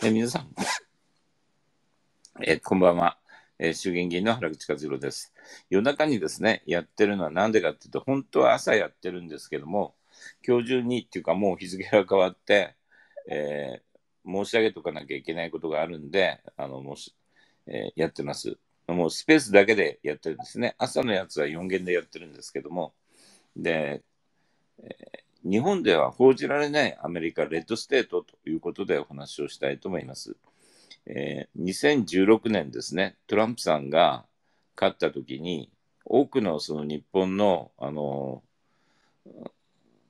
え皆さん、えこんばんは。え衆議院議員の原口和弘です。夜中にですね、やってるのはなんでかっていうと、本当は朝やってるんですけども、今日中にっていうかもう日付が変わって、えー、申し上げとかなきゃいけないことがあるんで、あの、もし、えー、やってます。もうスペースだけでやってるんですね。朝のやつは4弦でやってるんですけども、で、えー日本では報じられないアメリカレッドステートということでお話をしたいと思います。えー、2016年ですね、トランプさんが勝った時に、多くのその日本のあの、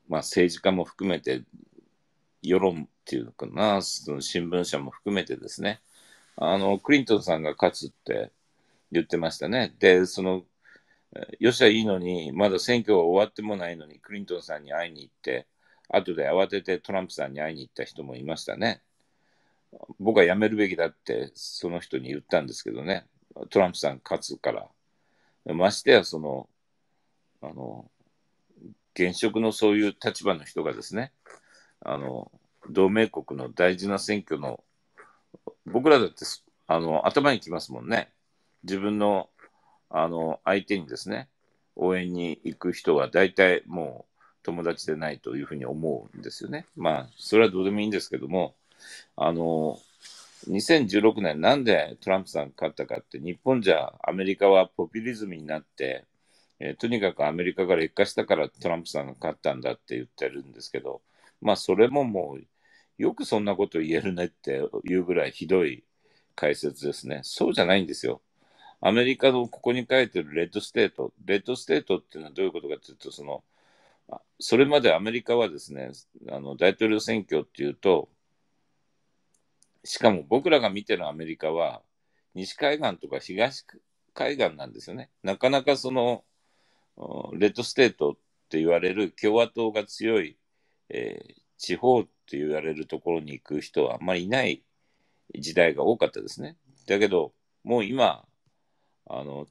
まあ、政治家も含めて、世論っていうのかな、その新聞社も含めてですね、あのクリントンさんが勝つって言ってましたね。で、そのよしゃいいのに、まだ選挙が終わってもないのに、クリントンさんに会いに行って、後で慌ててトランプさんに会いに行った人もいましたね。僕はやめるべきだって、その人に言ったんですけどね、トランプさん勝つから。ましてや、その、あの、現職のそういう立場の人がですね、あの、同盟国の大事な選挙の、僕らだって、あの、頭にきますもんね。自分のあの、相手にですね、応援に行く人は大体もう友達でないというふうに思うんですよね。まあ、それはどうでもいいんですけども、あの、2016年なんでトランプさん勝ったかって日本じゃアメリカはポピュリズムになって、えー、とにかくアメリカが劣化したからトランプさんが勝ったんだって言ってるんですけどまあそれももうよくそんなこと言えるねっていうぐらいひどい解説ですねそうじゃないんですよアメリカのここに書いてるレッドステート、レッドステートっていうのはどういうことかというと、その、それまでアメリカはですね、あの大統領選挙っていうと、しかも僕らが見てるアメリカは、西海岸とか東海岸なんですよね。なかなかその、レッドステートって言われる共和党が強い、えー、地方って言われるところに行く人はあんまりいない時代が多かったですね。だけど、もう今、あの、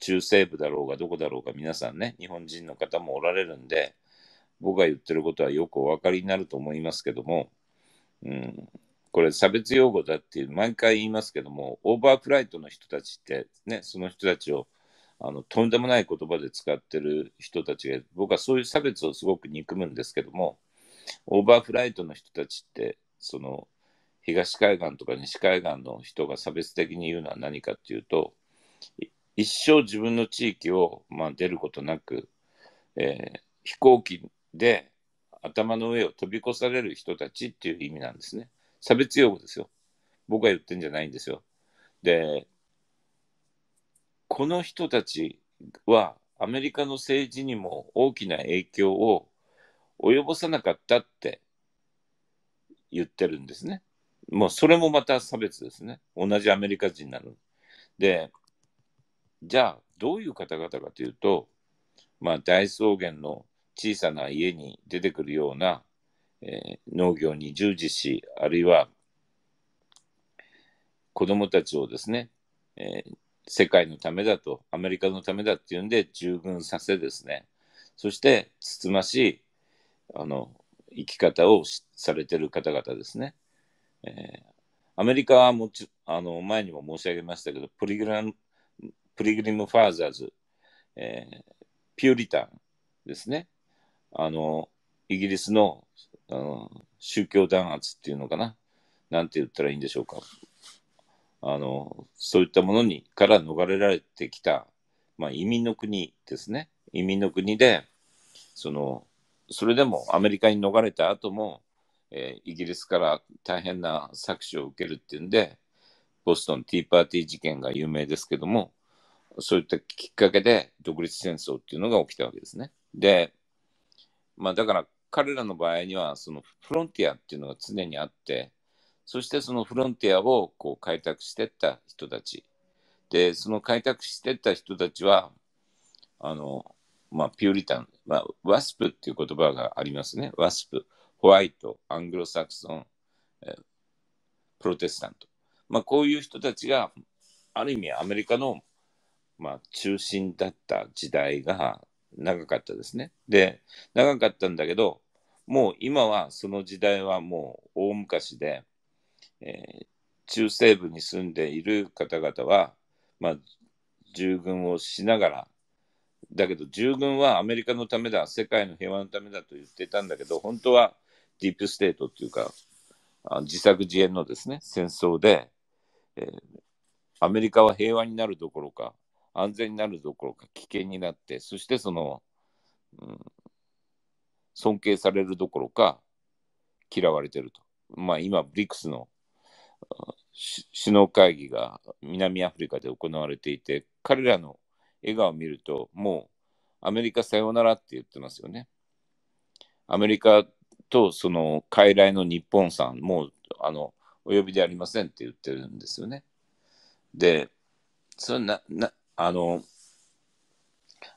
中西部だろうがどこだろうが皆さんね、日本人の方もおられるんで、僕が言ってることはよくお分かりになると思いますけども、うん、これ差別用語だっていう毎回言いますけども、オーバーフライトの人たちってね、その人たちをあのとんでもない言葉で使ってる人たちが、僕はそういう差別をすごく憎むんですけども、オーバーフライトの人たちって、その東海岸とか西海岸の人が差別的に言うのは何かっていうと、一生自分の地域を、まあ、出ることなく、えー、飛行機で頭の上を飛び越される人たちっていう意味なんですね。差別用語ですよ。僕が言ってんじゃないんですよ。で、この人たちはアメリカの政治にも大きな影響を及ぼさなかったって言ってるんですね。もうそれもまた差別ですね。同じアメリカ人なのに。で、じゃあ、どういう方々かというと、まあ、大草原の小さな家に出てくるような、えー、農業に従事し、あるいは子どもたちをですね、えー、世界のためだと、アメリカのためだっていうんで、従軍させですね、そしてつつましいあの生き方をされてる方々ですね。えー、アメリカはもちあの前にも申し上げましたけどプリグラムプリグリム・ファーザーズ、えー、ピューリタンですね。あの、イギリスのあの宗教弾圧っていうのかな。なんて言ったらいいんでしょうか。あの、そういったものにから逃れられてきた、まあ、移民の国ですね。移民の国で、その、それでもアメリカに逃れた後も、えー、イギリスから大変な搾取を受けるっていうんで、ボストンティーパーティー事件が有名ですけども、そういったきっかけで独立戦争っていうのが起きたわけですね。で、まあ、だから彼らの場合にはそのフロンティアっていうのが常にあってそしてそのフロンティアをこう開拓してった人たちでその開拓してった人たちはあの、まあ、ピューリタン、まあ、ワスプっていう言葉がありますねワスプホワイトアングロサクソンプロテスタント、まあ、こういう人たちがある意味アメリカのまあ、中心だった時代が長かったですね。で長かったんだけどもう今はその時代はもう大昔で、えー、中西部に住んでいる方々は、まあ、従軍をしながらだけど従軍はアメリカのためだ世界の平和のためだと言ってたんだけど本当はディープステートっていうか自作自演のですね戦争で、えー、アメリカは平和になるどころか安全になるどころか危険になってそしてその、うん、尊敬されるどころか嫌われてると。まあ、今、BRICS の首脳会議が南アフリカで行われていて、彼らの笑顔を見ると、もうアメリカさようならって言ってますよね。アメリカとその傀儡の日本さん、もうあのお呼びでありませんって言ってるんですよね。で、それななあの、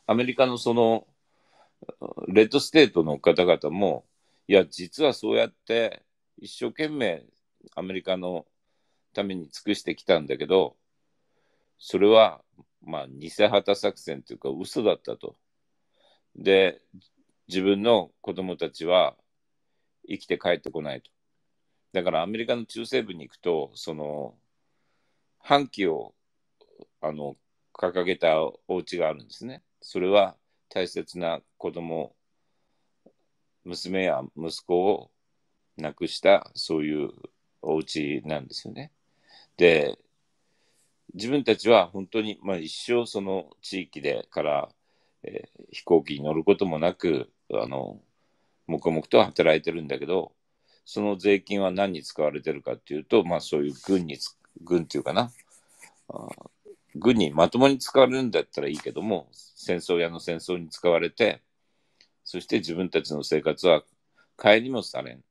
アメリカのその、レッドステートの方々も、いや、実はそうやって一生懸命アメリカのために尽くしてきたんだけど、それは、まあ、偽旗作戦というか嘘だったと。で、自分の子供たちは生きて帰ってこないと。だからアメリカの中西部に行くと、その、反旗を、あの、掲げたお家があるんですね。それは大切な子供、娘や息子を亡くしたそういうお家なんですよね。で、自分たちは本当に、まあ、一生その地域でから、えー、飛行機に乗ることもなく、あの、黙々と働いてるんだけど、その税金は何に使われてるかっていうと、まあそういう軍に、軍っていうかな、軍にまともに使われるんだったらいいけども、戦争屋の戦争に使われて、そして自分たちの生活は帰りもされん。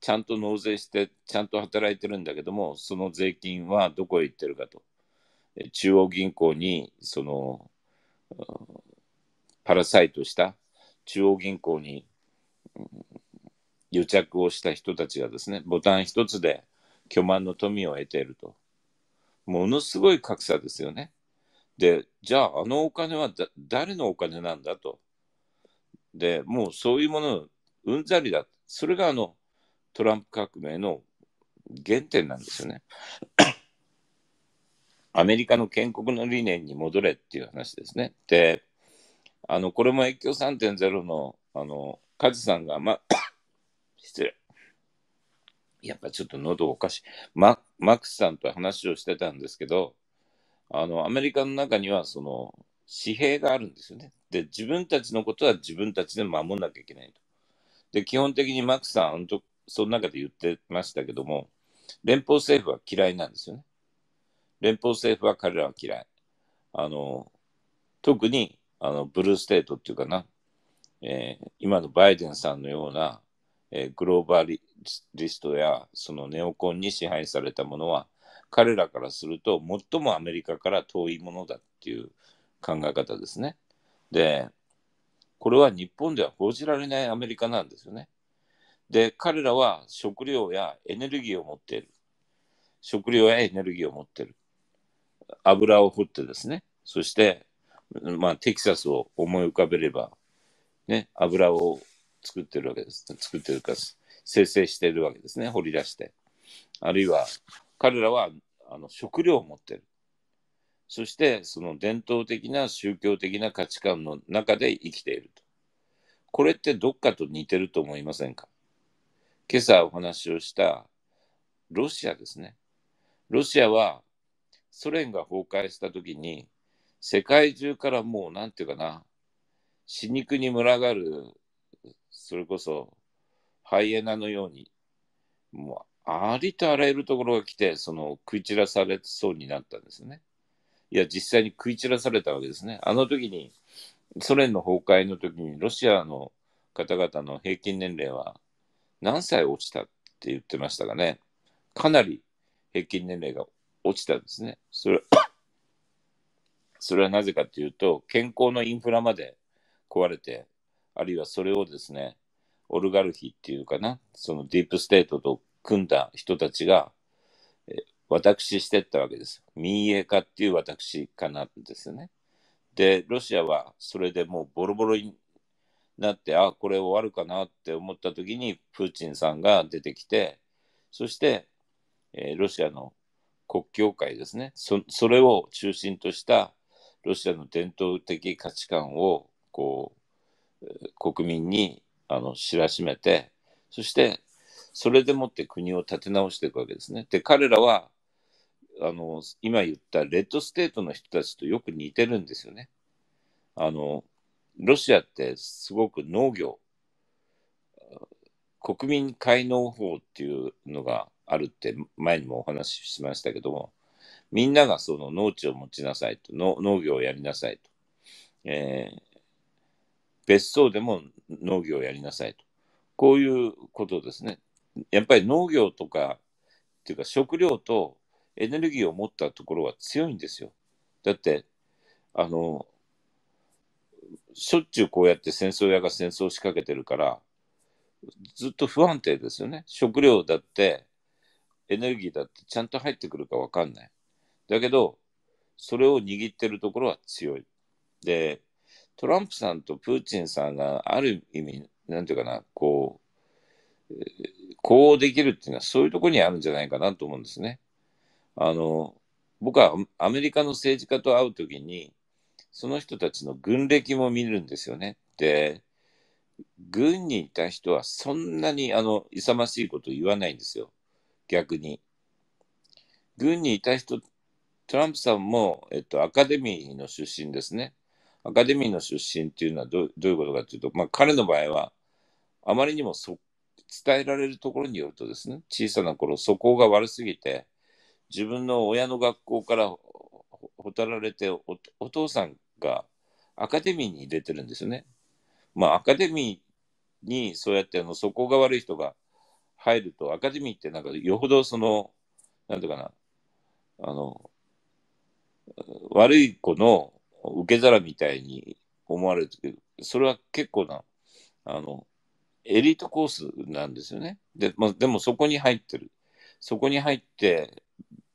ちゃんと納税して、ちゃんと働いてるんだけども、その税金はどこへ行ってるかと。中央銀行に、その、パラサイトした中央銀行に、癒着をした人たちがですね、ボタン一つで巨万の富を得ていると。ものすごい格差ですよね。で、じゃああのお金はだ誰のお金なんだと。で、もうそういうものうんざりだ。それがあのトランプ革命の原点なんですよね。アメリカの建国の理念に戻れっていう話ですね。で、あのこれも越境3.0のあの梶さんが、ま、失礼やっぱちょっと喉おかしい。マックスさんと話をしてたんですけど、あの、アメリカの中にはその、紙幣があるんですよね。で、自分たちのことは自分たちで守んなきゃいけないと。で、基本的にマックスさん、その中で言ってましたけども、連邦政府は嫌いなんですよね。連邦政府は彼らは嫌い。あの、特に、あの、ブルーステートっていうかな、えー、今のバイデンさんのような、えー、グローバリストやそのネオコンに支配されたものは彼らからすると最もアメリカから遠いものだっていう考え方ですね。で、これは日本では報じられないアメリカなんですよね。で、彼らは食料やエネルギーを持っている。食料やエネルギーを持っている。油を掘ってですね。そして、まあ、テキサスを思い浮かべれば、ね、油を作ってるわけです。作ってるか、生成してるわけですね、掘り出して。あるいは、彼らはあの食料を持ってる。そして、その伝統的な宗教的な価値観の中で生きていると。これってどっかと似てると思いませんか今朝お話をしたロシアですね。ロシアはソ連が崩壊した時に世界中からもう何て言うかな、死肉に群がるそれこそ、ハイエナのように、もう、ありとあらゆるところが来て、その、食い散らされそうになったんですね。いや、実際に食い散らされたわけですね。あの時に、ソ連の崩壊の時に、ロシアの方々の平均年齢は何歳落ちたって言ってましたかね、かなり平均年齢が落ちたんですね。それそれはなぜかというと、健康のインフラまで壊れて、あるいはそれをですね、オルガルヒっていうかな、そのディープステートと組んだ人たちが、え私してったわけです民営化っていう私かなんですよね。で、ロシアはそれでもうボロボロになって、あ、これ終わるかなって思った時に、プーチンさんが出てきて、そして、えー、ロシアの国教会ですねそ、それを中心としたロシアの伝統的価値観をこう国民にあの知らしめて、そしてそれでもって国を立て直していくわけですね。で、彼らはあの今言ったレッドステートの人たちとよく似てるんですよね。あのロシアってすごく農業、国民開農法っていうのがあるって前にもお話ししましたけども、みんながその農地を持ちなさいと、農業をやりなさいと、えー、別荘でも農業をやりなさいと。こういうことですね。やっぱり農業とか、っていうか食料とエネルギーを持ったところは強いんですよ。だって、あの、しょっちゅうこうやって戦争屋が戦争を仕掛けてるから、ずっと不安定ですよね。食料だって、エネルギーだってちゃんと入ってくるかわかんない。だけど、それを握ってるところは強い。で、トランプさんとプーチンさんがある意味、なんていうかな、こう、こうできるっていうのはそういうところにあるんじゃないかなと思うんですね。あの、僕はアメリカの政治家と会うときに、その人たちの軍歴も見るんですよね。で、軍にいた人はそんなにあの勇ましいこと言わないんですよ。逆に。軍にいた人、トランプさんも、えっと、アカデミーの出身ですね。アカデミーの出身っていうのはどどういうことかというと、まあ、彼の場合は、あまりにもそ伝えられるところによるとですね、小さな頃、素行が悪すぎて、自分の親の学校からほたられてお、お父さんがアカデミーに入れてるんですよね。まあ、アカデミーにそうやってあの素行が悪い人が入ると、アカデミーってなんかよほどその、なんていうかな、あの、悪い子の受け皿みたいに思われてるけど、それは結構な、あの、エリートコースなんですよね。で、まあ、でもそこに入ってる。そこに入って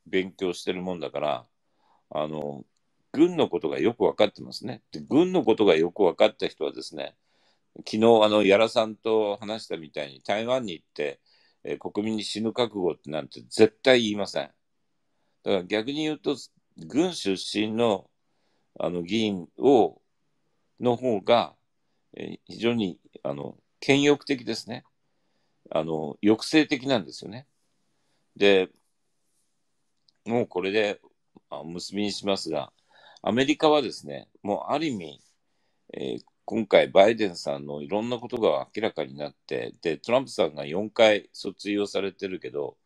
勉強してるもんだから、あの、軍のことがよくわかってますね。で、軍のことがよく分かった人はですね、昨日、あの、やらさんと話したみたいに、台湾に行って、えー、国民に死ぬ覚悟ってなんて絶対言いません。だから逆に言うと、軍出身のあの議員をの方が、え非常にあの権欲的ですねあの抑制的なんですよね。でもうこれで結びにしますがアメリカはですねもうある意味、えー、今回バイデンさんのいろんなことが明らかになってでトランプさんが4回訴追をされてるけど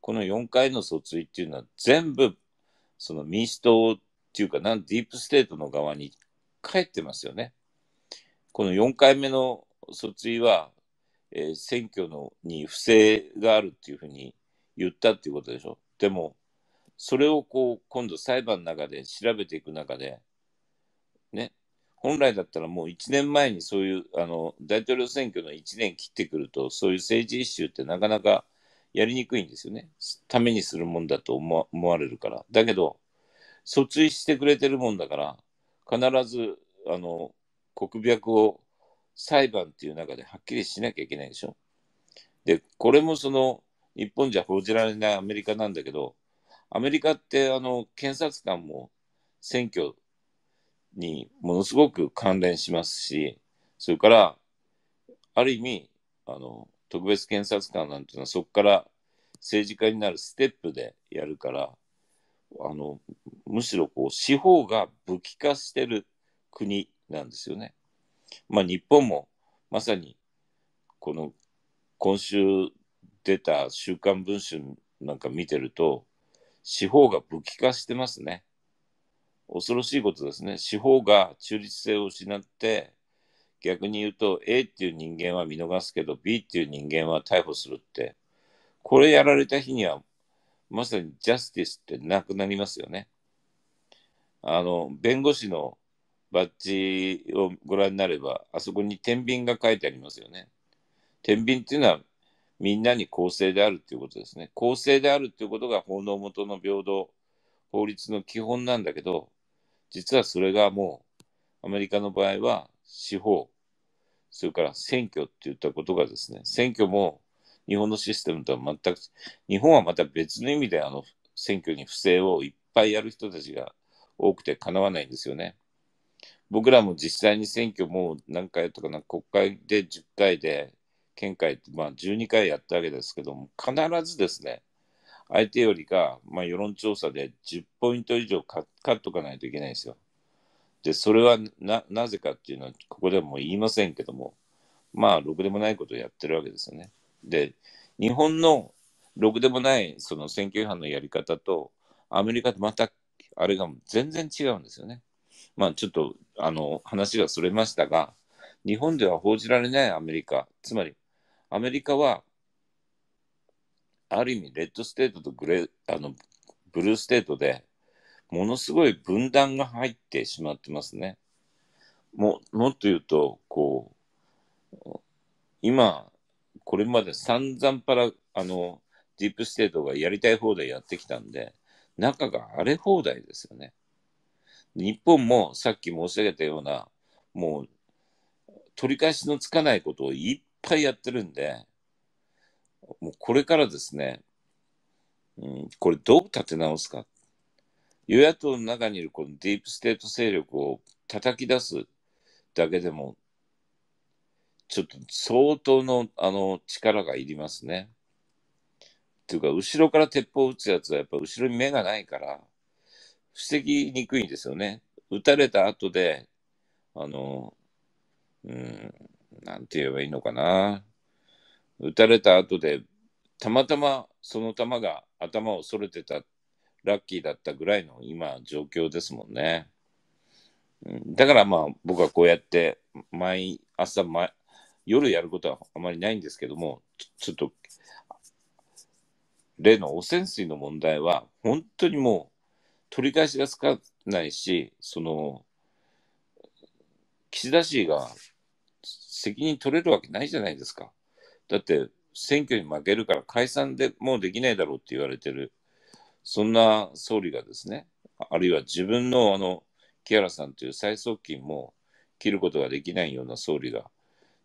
この4回の訴追っていうのは全部その民主党ていうかなん、ディープステートの側に帰ってますよね。この4回目の訴追は、えー、選挙のに不正があるっていうふうに言ったっていうことでしょ。でも、それをこう、今度裁判の中で調べていく中で、ね、本来だったらもう1年前にそういう、あの、大統領選挙の1年切ってくると、そういう政治一周ってなかなかやりにくいんですよね。ためにするもんだと思われるから。だけど、訴追してくれてるもんだから必ずあの国脈を裁判っていう中ではっきりしなきゃいけないでしょ。でこれもその日本じゃ報じられないアメリカなんだけどアメリカってあの検察官も選挙にものすごく関連しますしそれからある意味あの特別検察官なんていうのはそこから政治家になるステップでやるからあのむしろこう司法が武器化してる国なんですよね。まあ、日本もまさにこの今週出た「週刊文春」なんか見てると司法が武器化してますね。恐ろしいことですね。司法が中立性を失って逆に言うと A っていう人間は見逃すけど B っていう人間は逮捕するってこれやられた日にはまさにジャスティスってなくなりますよね。あの弁護士のバッジをご覧になればあそこに天秤が書いてありますよね。天秤っていうのはみんなに公正であるっていうことですね。公正であるっていうことが法の下の平等法律の基本なんだけど実はそれがもうアメリカの場合は司法それから選挙っていったことがですね選挙も日本のシステムとは全く、日本はまた別の意味であの選挙に不正をいっぱいやる人たちが多くてかなわないんですよね。僕らも実際に選挙もう何回とかな、国会で10回で、県会って、まあ、12回やったわけですけども、必ずですね、相手よりか、まあ、世論調査で10ポイント以上勝っとかないといけないんですよ。で、それはな、なぜかっていうのは、ここではもう言いませんけども、まあ、ろくでもないことをやってるわけですよね。で、日本のろくでもないその選挙違反のやり方と、アメリカとまたあれが全然違うんですよね。まあちょっとあの話がそれましたが、日本では報じられないアメリカ、つまりアメリカはある意味レッドステートとグレあのブルーステートでものすごい分断が入ってしまってますね。ももっと言うとこう今これまで散々パラ、あの、ディープステートがやりたい放題やってきたんで、中が荒れ放題ですよね。日本もさっき申し上げたような、もう、取り返しのつかないことをいっぱいやってるんで、もうこれからですね、うん、これどう立て直すか。与野党の中にいるこのディープステート勢力を叩き出すだけでもちょっと相当のあの力がいりますね。というか、後ろから鉄砲を撃つやつは、やっぱ後ろに目がないから、防ぎにくいんですよね。撃たれた後で、あの、うん、なんて言えばいいのかな。撃たれた後で、たまたまその弾が頭をそれてた、ラッキーだったぐらいの今、状況ですもんね。だからまあ、僕はこうやって、毎朝毎、夜やることはあまりないんですけども、ちょっと、例の汚染水の問題は、本当にもう取り返しがつかないし、その、岸田氏が責任取れるわけないじゃないですか。だって、選挙に負けるから解散でもうできないだろうって言われてる、そんな総理がですね、あるいは自分のあの、木原さんという最側近も切ることができないような総理が、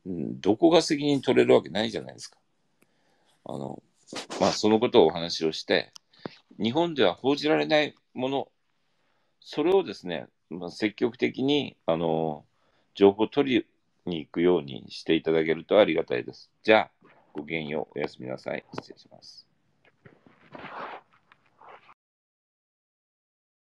どこが責任取れるわけないじゃないですか。あの、まあ、そのことをお話をして、日本では報じられないもの、それをですね、まあ、積極的に、あの、情報を取りに行くようにしていただけるとありがたいです。じゃあ、ごきげんよう、おやすみなさい。失礼します。